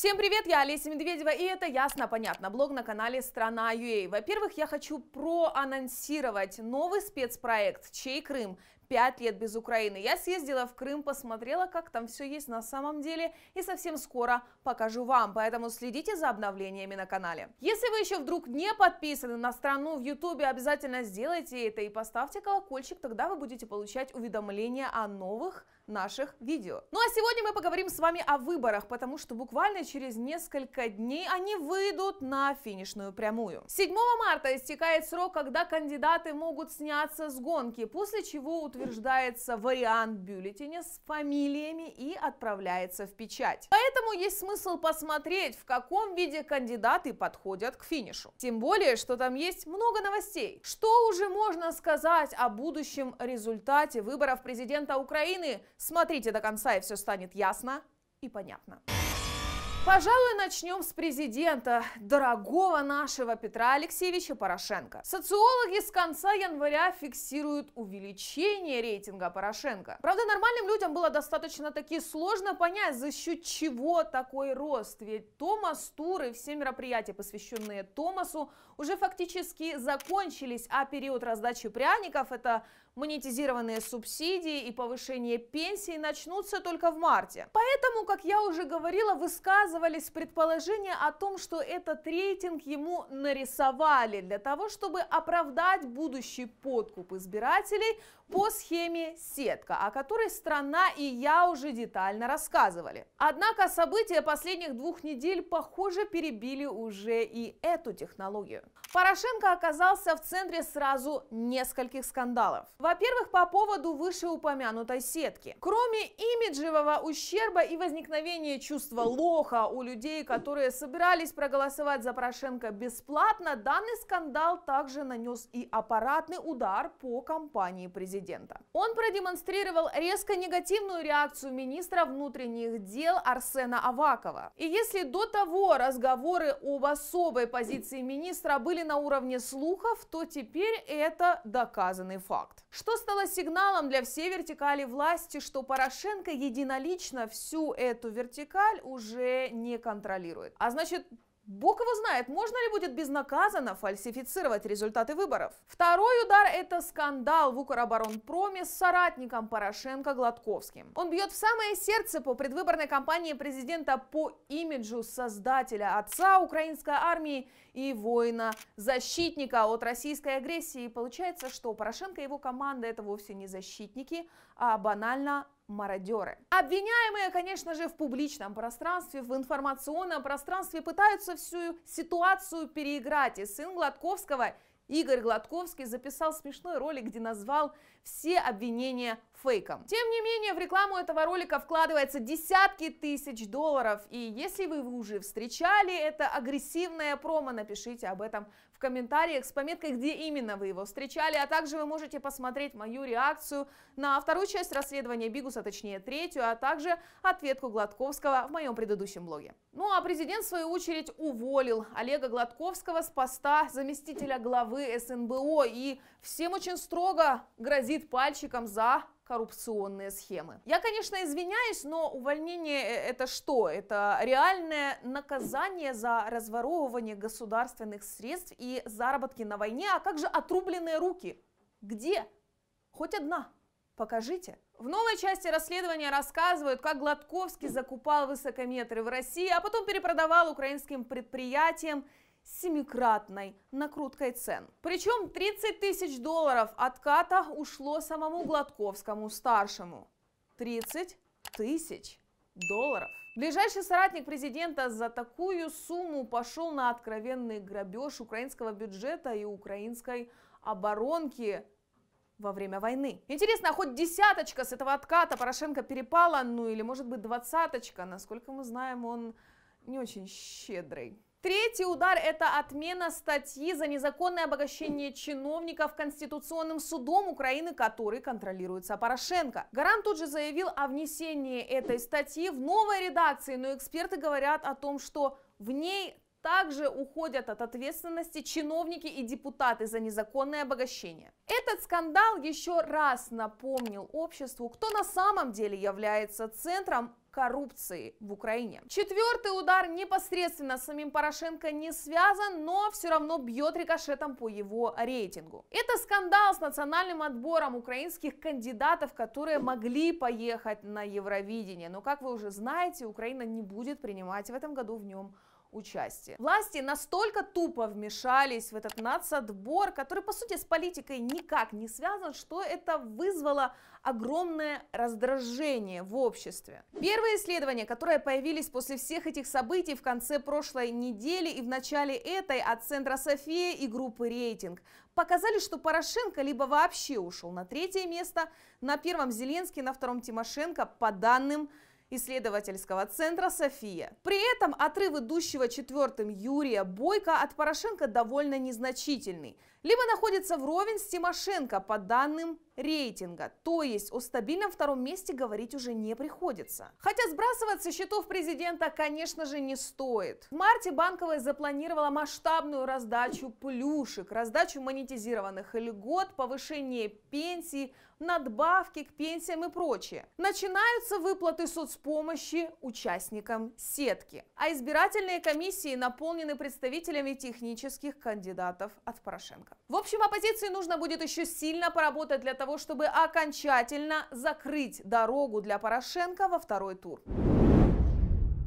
Всем привет, я Олеся Медведева, и это «Ясно-понятно», блог на канале "Страна «Страна.ua». Во-первых, я хочу проанонсировать новый спецпроект «Чей Крым?», пять лет без Украины. Я съездила в Крым, посмотрела, как там все есть на самом деле и совсем скоро покажу вам, поэтому следите за обновлениями на канале. Если вы еще вдруг не подписаны на страну в Ютубе, обязательно сделайте это и поставьте колокольчик, тогда вы будете получать уведомления о новых наших видео. Ну а сегодня мы поговорим с вами о выборах, потому что буквально через несколько дней они выйдут на финишную прямую. 7 марта истекает срок, когда кандидаты могут сняться с гонки, после чего утверждают утверждается вариант бюллетеня с фамилиями и отправляется в печать. Поэтому есть смысл посмотреть, в каком виде кандидаты подходят к финишу. Тем более, что там есть много новостей. Что уже можно сказать о будущем результате выборов президента Украины? Смотрите до конца, и все станет ясно и понятно. Пожалуй, начнем с президента, дорогого нашего Петра Алексеевича Порошенко. Социологи с конца января фиксируют увеличение рейтинга Порошенко. Правда, нормальным людям было достаточно таки сложно понять, за счет чего такой рост. Ведь Томас Тур и все мероприятия, посвященные Томасу, уже фактически закончились, а период раздачи пряников – это монетизированные субсидии и повышение пенсий начнутся только в марте. Поэтому, как я уже говорила, высказываю высказывались предположения о том, что этот рейтинг ему нарисовали для того, чтобы оправдать будущий подкуп избирателей, по схеме «Сетка», о которой страна и я уже детально рассказывали. Однако события последних двух недель, похоже, перебили уже и эту технологию. Порошенко оказался в центре сразу нескольких скандалов. Во-первых, по поводу вышеупомянутой сетки. Кроме имиджевого ущерба и возникновения чувства лоха у людей, которые собирались проголосовать за Порошенко бесплатно, данный скандал также нанес и аппаратный удар по компании президента президента. Он продемонстрировал резко негативную реакцию министра внутренних дел Арсена Авакова. И если до того разговоры об особой позиции министра были на уровне слухов, то теперь это доказанный факт. Что стало сигналом для всей вертикали власти, что Порошенко единолично всю эту вертикаль уже не контролирует. А значит, Бог его знает, можно ли будет безнаказанно фальсифицировать результаты выборов. Второй удар – это скандал в Укроборонпроме с соратником Порошенко Гладковским. Он бьет в самое сердце по предвыборной кампании президента по имиджу создателя отца украинской армии и воина-защитника от российской агрессии. И получается, что Порошенко и его команда – это вовсе не защитники, а банально мародеры. Обвиняемые, конечно же, в публичном пространстве, в информационном пространстве пытаются всю ситуацию переиграть. И сын Гладковского Игорь Гладковский записал смешной ролик, где назвал все обвинения фейком. Тем не менее, в рекламу этого ролика вкладывается десятки тысяч долларов, и если вы уже встречали это агрессивное промо, напишите об этом в комментариях с пометкой, где именно вы его встречали, а также вы можете посмотреть мою реакцию на вторую часть расследования Бигуса, точнее третью, а также ответку Гладковского в моем предыдущем блоге. Ну а президент, в свою очередь, уволил Олега Гладковского с поста заместителя главы СНБО и всем очень строго грозит пальчиком за коррупционные схемы. Я, конечно, извиняюсь, но увольнение э, это что? Это реальное наказание за разворовывание государственных средств и заработки на войне. А как же отрубленные руки? Где? Хоть одна. Покажите. В новой части расследования рассказывают, как Гладковский закупал высокометры в России, а потом перепродавал украинским предприятиям семикратной накруткой цен. Причем 30 тысяч долларов отката ушло самому Гладковскому-старшему. 30 тысяч долларов. Ближайший соратник президента за такую сумму пошел на откровенный грабеж украинского бюджета и украинской оборонки во время войны. Интересно, а хоть десяточка с этого отката Порошенко перепала, ну или может быть двадцаточка, насколько мы знаем, он не очень щедрый. Третий удар – это отмена статьи за незаконное обогащение чиновников Конституционным судом Украины, который контролируется Порошенко. Гарант тут же заявил о внесении этой статьи в новой редакции, но эксперты говорят о том, что в ней также уходят от ответственности чиновники и депутаты за незаконное обогащение. Этот скандал еще раз напомнил обществу, кто на самом деле является центром коррупции в Украине. Четвертый удар непосредственно с самим Порошенко не связан, но все равно бьет рикошетом по его рейтингу. Это скандал с национальным отбором украинских кандидатов, которые могли поехать на Евровидение. Но, как вы уже знаете, Украина не будет принимать в этом году в нем участие. Власти настолько тупо вмешались в этот нацотбор, который, по сути, с политикой никак не связан, что это вызвало огромное раздражение в обществе. Первые исследования, которые появились после всех этих событий в конце прошлой недели и в начале этой от Центра София и группы «Рейтинг», показали, что Порошенко либо вообще ушел на третье место, на первом Зеленский, на втором Тимошенко, по данным исследовательского центра «София». При этом отрыв идущего четвертым Юрия Бойко от Порошенко довольно незначительный либо находится вровень с Тимошенко по данным рейтинга. То есть о стабильном втором месте говорить уже не приходится. Хотя сбрасывать со счетов президента, конечно же, не стоит. В марте Банковая запланировала масштабную раздачу плюшек, раздачу монетизированных льгот, повышение пенсий, надбавки к пенсиям и прочее. Начинаются выплаты соцпомощи участникам сетки. А избирательные комиссии наполнены представителями технических кандидатов от Порошенко. Лукашенко. В общем, оппозиции нужно будет еще сильно поработать для того, чтобы окончательно закрыть дорогу для Порошенко во второй тур.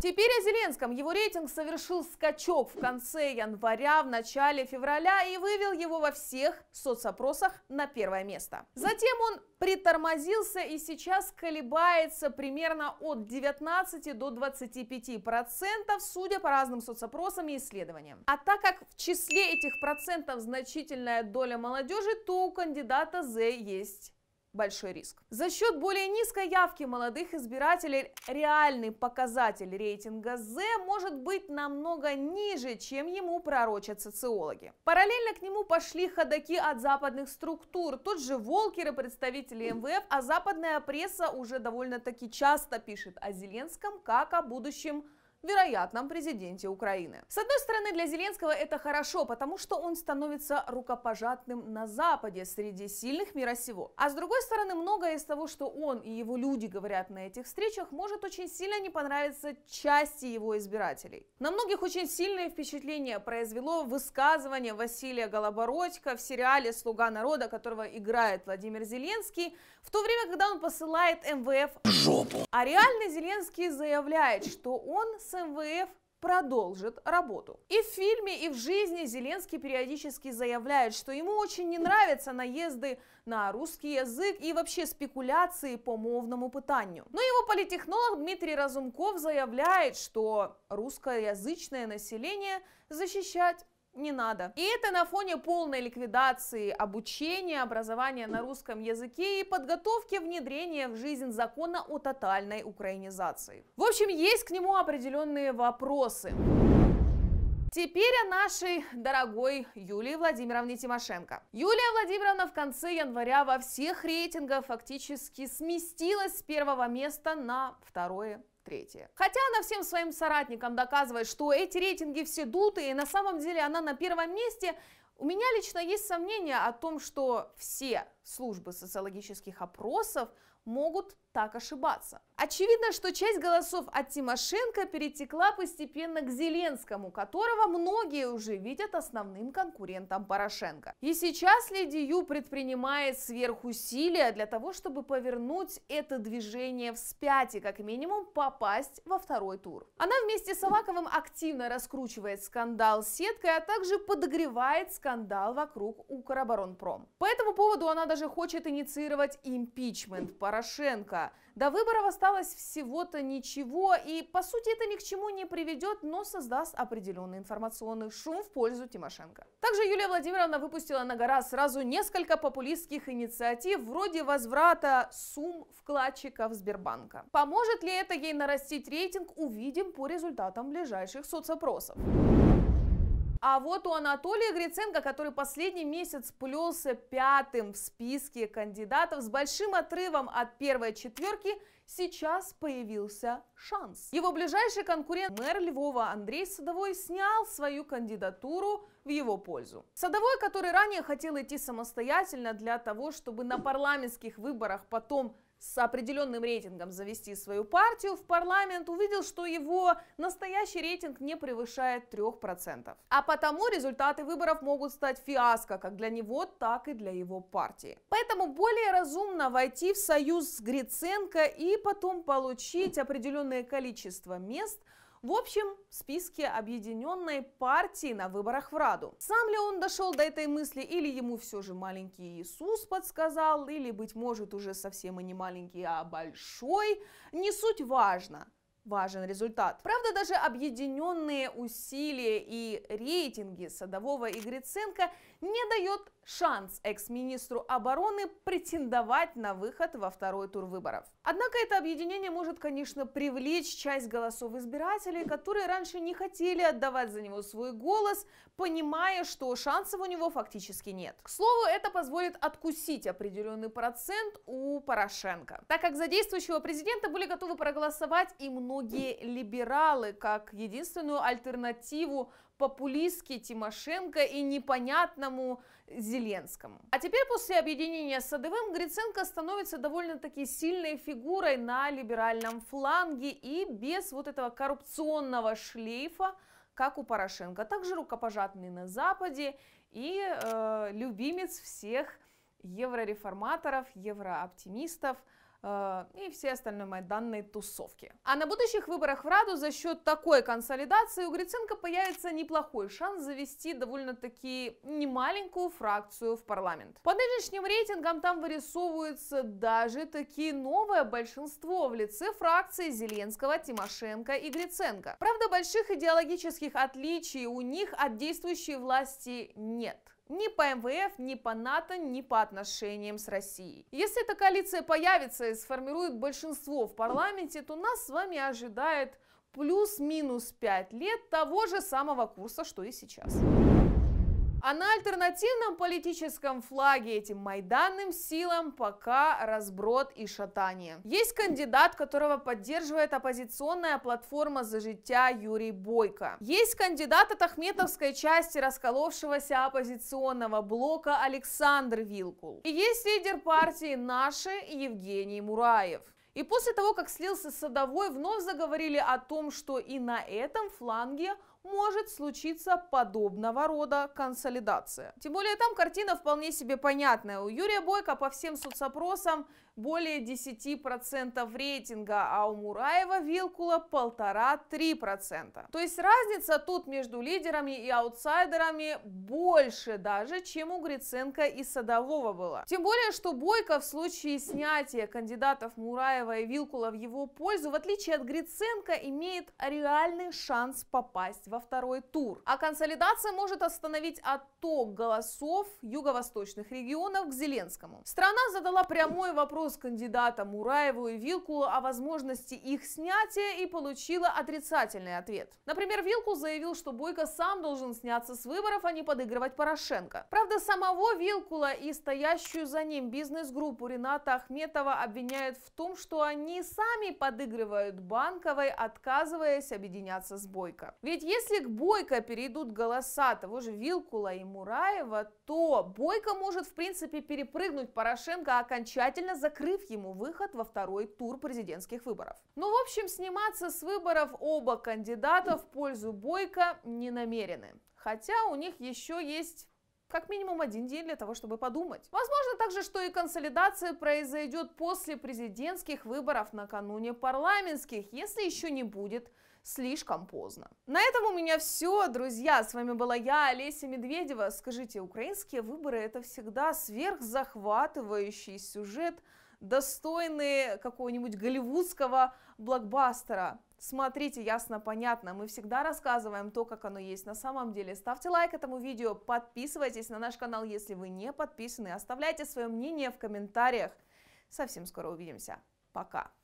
Теперь о Зеленском. Его рейтинг совершил скачок в конце января, в начале февраля и вывел его во всех соцопросах на первое место. Затем он притормозился и сейчас колебается примерно от 19 до 25 процентов, судя по разным соцопросам и исследованиям. А так как в числе этих процентов значительная доля молодежи, то у кандидата З есть большой риск. За счет более низкой явки молодых избирателей реальный показатель рейтинга Z может быть намного ниже, чем ему пророчат социологи. Параллельно к нему пошли ходаки от западных структур. тот же Волкер и представители МВФ, а западная пресса уже довольно-таки часто пишет о Зеленском как о будущем вероятном президенте Украины. С одной стороны, для Зеленского это хорошо, потому что он становится рукопожатным на Западе среди сильных мира сего. А с другой стороны, многое из того, что он и его люди говорят на этих встречах, может очень сильно не понравиться части его избирателей. На многих очень сильное впечатление произвело высказывание Василия Голобородько в сериале «Слуга народа», которого играет Владимир Зеленский, в то время, когда он посылает МВФ в жопу. А реальный Зеленский заявляет, что он МВФ продолжит работу. И в фильме, и в жизни Зеленский периодически заявляет, что ему очень не нравятся наезды на русский язык и вообще спекуляции по мовному питанию. Но его политехнолог Дмитрий Разумков заявляет, что русскоязычное население защищать не надо. И это на фоне полной ликвидации обучения, образования на русском языке и подготовки внедрения в жизнь закона о тотальной украинизации. В общем, есть к нему определенные вопросы. Теперь о нашей дорогой Юлии Владимировне Тимошенко. Юлия Владимировна в конце января во всех рейтингах фактически сместилась с первого места на второе третье. Хотя она всем своим соратникам доказывает, что эти рейтинги все дутые, и на самом деле она на первом месте, у меня лично есть сомнения о том, что все службы социологических опросов могут так ошибаться. Очевидно, что часть голосов от Тимошенко перетекла постепенно к Зеленскому, которого многие уже видят основным конкурентом Порошенко. И сейчас Леди предпринимает сверхусилия для того, чтобы повернуть это движение вспять и как минимум попасть во второй тур. Она вместе с Аваковым активно раскручивает скандал с сеткой, а также подогревает скандал вокруг Укроборонпром. По этому поводу она даже хочет инициировать импичмент Порошенко. До выборов осталось всего-то ничего, и по сути это ни к чему не приведет, но создаст определенный информационный шум в пользу Тимошенко. Также Юлия Владимировна выпустила на гора сразу несколько популистских инициатив вроде возврата сумм вкладчиков Сбербанка. Поможет ли это ей нарастить рейтинг, увидим по результатам ближайших соцопросов. А вот у Анатолия Гриценко, который последний месяц плелся пятым в списке кандидатов с большим отрывом от первой четверки, сейчас появился шанс. Его ближайший конкурент мэр Львова Андрей Садовой снял свою кандидатуру в его пользу. Садовой, который ранее хотел идти самостоятельно для того, чтобы на парламентских выборах потом с определенным рейтингом завести свою партию в парламент, увидел, что его настоящий рейтинг не превышает 3%. А потому результаты выборов могут стать фиаско как для него, так и для его партии. Поэтому более разумно войти в союз с Гриценко и потом получить определенное количество мест – в общем, в списке объединенной партии на выборах в Раду. Сам ли он дошел до этой мысли, или ему все же маленький Иисус подсказал, или, быть может, уже совсем и не маленький, а большой, не суть важно важен результат. Правда, даже объединенные усилия и рейтинги Садового и Гриценко не дает шанс экс-министру обороны претендовать на выход во второй тур выборов. Однако это объединение может, конечно, привлечь часть голосов избирателей, которые раньше не хотели отдавать за него свой голос, понимая, что шансов у него фактически нет. К слову, это позволит откусить определенный процент у Порошенко, так как за действующего президента были готовы проголосовать и многие либералы, как единственную альтернативу популистке Тимошенко и непонятному Зеленскому. А теперь после объединения с Садовым Гриценко становится довольно-таки сильной фигурой на либеральном фланге и без вот этого коррупционного шлейфа, как у Порошенко. Также рукопожатный на Западе и э, любимец всех еврореформаторов, еврооптимистов – Э, и все остальные мои данные тусовки. А на будущих выборах в Раду за счет такой консолидации у Гриценко появится неплохой шанс завести довольно-таки немаленькую фракцию в парламент. По нынешним рейтингам там вырисовывается даже такие новое большинство в лице фракции Зеленского, Тимошенко и Гриценко. Правда, больших идеологических отличий у них от действующей власти нет ни по МВФ, ни по НАТО, ни по отношениям с Россией. Если эта коалиция появится и сформирует большинство в парламенте, то нас с вами ожидает плюс-минус 5 лет того же самого курса, что и сейчас. А на альтернативном политическом флаге этим майданным силам пока разброд и шатание. Есть кандидат, которого поддерживает оппозиционная платформа «За життя» Юрий Бойко. Есть кандидат от Ахметовской части расколовшегося оппозиционного блока Александр Вилкул. И есть лидер партии «Наши» Евгений Мураев. И после того, как слился Садовой, вновь заговорили о том, что и на этом фланге может случиться подобного рода консолидация. Тем более там картина вполне себе понятная. У Юрия Бойко по всем соцопросам более 10% рейтинга, а у Мураева Вилкула 1,5-3%. То есть разница тут между лидерами и аутсайдерами больше даже, чем у Гриценко и Садового было. Тем более, что Бойко в случае снятия кандидатов Мураева и Вилкула в его пользу, в отличие от Гриценко, имеет реальный шанс попасть во второй тур. А консолидация может остановить отток голосов юго-восточных регионов к Зеленскому. Страна задала прямой вопрос вопрос кандидата Мураеву и Вилку о возможности их снятия и получила отрицательный ответ. Например, Вилку заявил, что Бойко сам должен сняться с выборов, а не подыгрывать Порошенко. Правда, самого Вилкула и стоящую за ним бизнес-группу Рената Ахметова обвиняют в том, что они сами подыгрывают Банковой, отказываясь объединяться с Бойко. Ведь если к Бойко перейдут голоса того же Вилкула и Мураева, то Бойко может в принципе перепрыгнуть Порошенко окончательно за закрыв ему выход во второй тур президентских выборов. Ну, в общем, сниматься с выборов оба кандидата в пользу Бойко не намерены. Хотя у них еще есть как минимум один день для того, чтобы подумать. Возможно также, что и консолидация произойдет после президентских выборов накануне парламентских, если еще не будет слишком поздно. На этом у меня все, друзья. С вами была я, Олеся Медведева. Скажите, украинские выборы это всегда сверхзахватывающий сюжет – достойны какого-нибудь голливудского блокбастера. Смотрите, ясно, понятно, мы всегда рассказываем то, как оно есть на самом деле. Ставьте лайк этому видео, подписывайтесь на наш канал, если вы не подписаны, оставляйте свое мнение в комментариях. Совсем скоро увидимся. Пока!